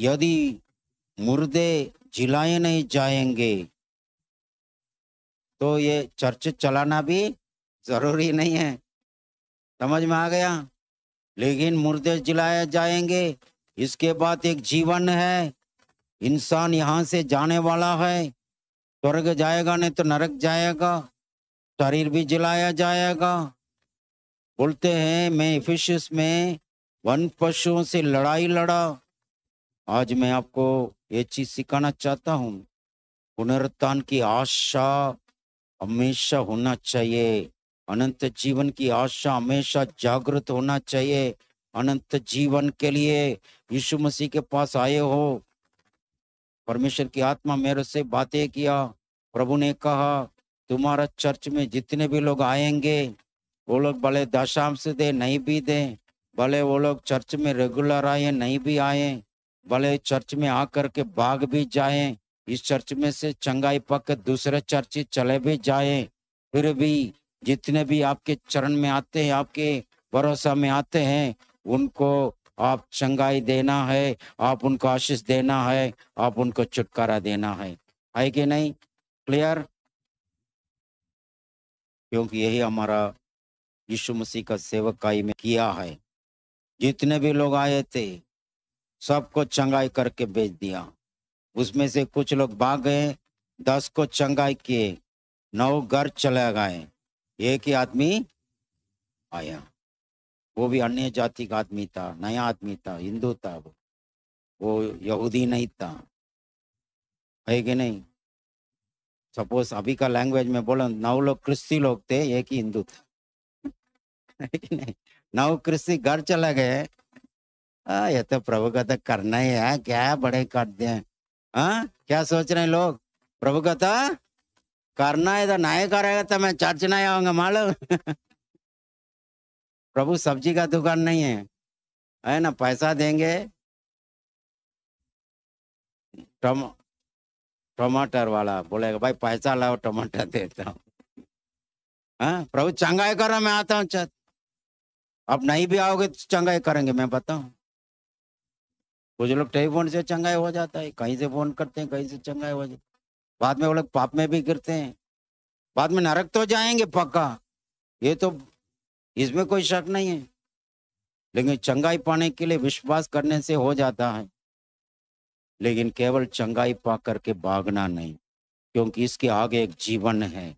यदि मुर्दे जिलाए नहीं जाएंगे तो ये चर्च चलाना भी जरूरी नहीं है समझ में आ गया लेकिन मुर्दे जिलाए जाएंगे इसके बाद एक जीवन है इंसान यहाँ से जाने वाला है स्वर्ग जाएगा नहीं तो नरक जाएगा शरीर भी जलाया जाएगा बोलते हैं मैं फिश में वन पशुओं से लड़ाई लड़ा आज मैं आपको ये चीज सिखाना चाहता हूँ पुनरुत्थान की आशा हमेशा होना चाहिए अनंत जीवन की आशा हमेशा जागृत होना चाहिए अनंत जीवन के लिए यीशु मसीह के पास आए हो परमेश्वर की आत्मा मेरे से बातें किया प्रभु ने कहा तुम्हारा चर्च में जितने भी लोग आएंगे वो लोग भले दशाम से दे नहीं भी दे भले वो लोग चर्च में रेगुलर आए नहीं भी आए भले चर्च में आकर के भाग भी जाए इस चर्च में से चंगाई पक दूसरे चर्च चले भी जाए फिर भी जितने भी आपके चरण में आते हैं आपके भरोसा में आते हैं उनको आप चंगाई देना है आप उनको आशीष देना है आप उनको छुटकारा देना है है कि नहीं क्लियर क्योंकि यही हमारा यीशु मसीह का सेवकाई में किया है जितने भी लोग आए थे सबको चंगाई करके बेच दिया उसमें से कुछ लोग भाग गए दस को चंगाई किए नौ घर चले गए एक ही आदमी आया वो भी अन्य जाति का आदमी था नया आदमी था हिंदू था वो वो यहूदी नहीं था है कि नहीं सपोज अभी का लैंग्वेज में बोलो नौ लोग क्रिस्ती लोग थे एक ही हिंदू था नौ क्रिस्ती घर चले गए आ, ये तो प्रभु का तो करना ही है क्या बड़े कर दे क्या सोच रहे हैं लोग प्रभु का तो करना है तो नहीं करेगा तो मैं चर्च नहीं आऊंगा मालूम प्रभु सब्जी का दुकान नहीं है है ना पैसा देंगे टम टमाटर वाला बोलेगा भाई पैसा लाओ टमाटर देता हूँ प्रभु चंगाई करो मैं आता हूँ अब नहीं भी आओगे तो चंगाई करेंगे मैं बताऊ कुछ लोग टेलीफोन से चंगाई हो जाता है कहीं से फोन करते हैं कहीं से चंगाई हो जाती बाद में वो लोग पाप में भी गिरते हैं बाद में नरक तो जाएंगे पक्का ये तो इसमें कोई शक नहीं है लेकिन चंगाई पाने के लिए विश्वास करने से हो जाता है लेकिन केवल चंगाई पा करके भागना नहीं क्योंकि इसके आगे एक जीवन है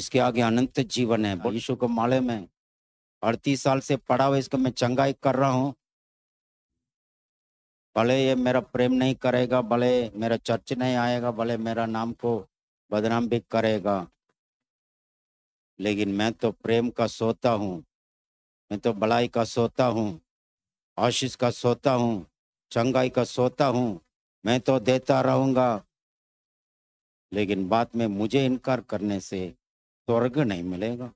इसके आगे अनंत जीवन है यीशु को मालूम है अड़तीस साल से पड़ा हुआ इसको मैं चंगाई कर रहा हूँ भले ये मेरा प्रेम नहीं करेगा भले मेरा चर्च नहीं आएगा भले मेरा नाम को बदनाम भी करेगा लेकिन मैं तो प्रेम का सोता हूँ मैं तो भलाई का सोता हूँ आशीष का सोता हूँ चंगाई का सोता हूँ मैं तो देता रहूंगा लेकिन बाद में मुझे इनकार करने से स्वर्ग नहीं मिलेगा